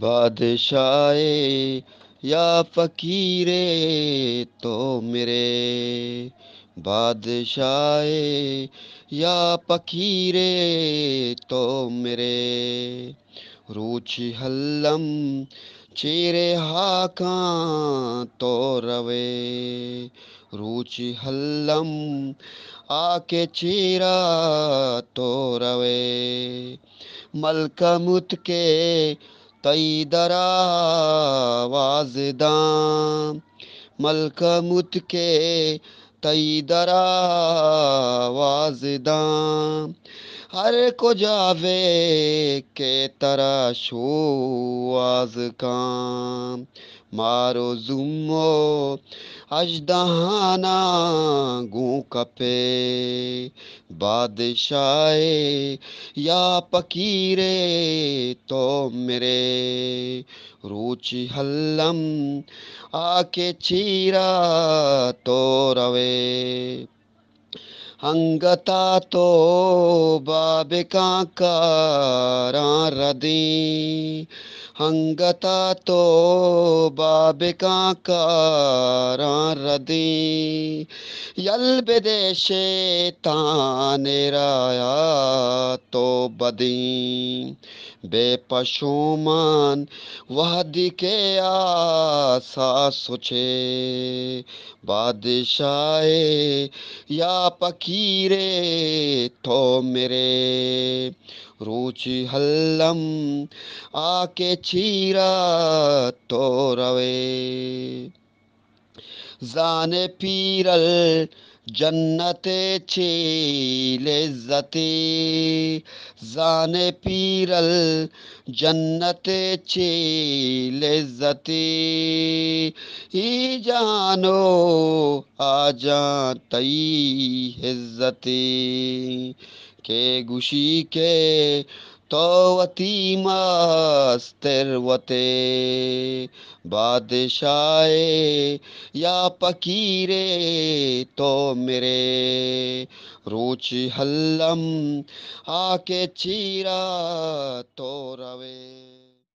बादशाहे या फकीरे तो मेरे बादशाहे या फकीरे तो मेरे रुचि हल्लम चेरे हाका तो रवे रुचि हल्लम आके चेरा तो रवे मुत के तई दरावाजदा मलक मुत के तई दरा दरावाजदा हर को जावे के तरह आज काम मारो जुम्मो अजदहाना गू कपे बादशाह या पकीरे तो मेरे रुचि हल्लम आके चीरा तो रवे हंगता तो बाबिका कारा रदी हंगता तो बाबिका कार दी यल यल्विदेशे तानिराया तो बदी बेपशुमान वह दिखे आसा सुछे बादशाहे या पकीरे तो मेरे रुचि हल्लम आके चीरा तो रवे زان پیرل जन्नत चेलेज़ती जान पीरल जन्नत चेलेज़ती ही जानो आ जा तई हिजती के गुशी के तवतीमस्तिर्वते बादशाए या पकीरे तो मेरे रुचि हल्लम आके चीरा तो रवे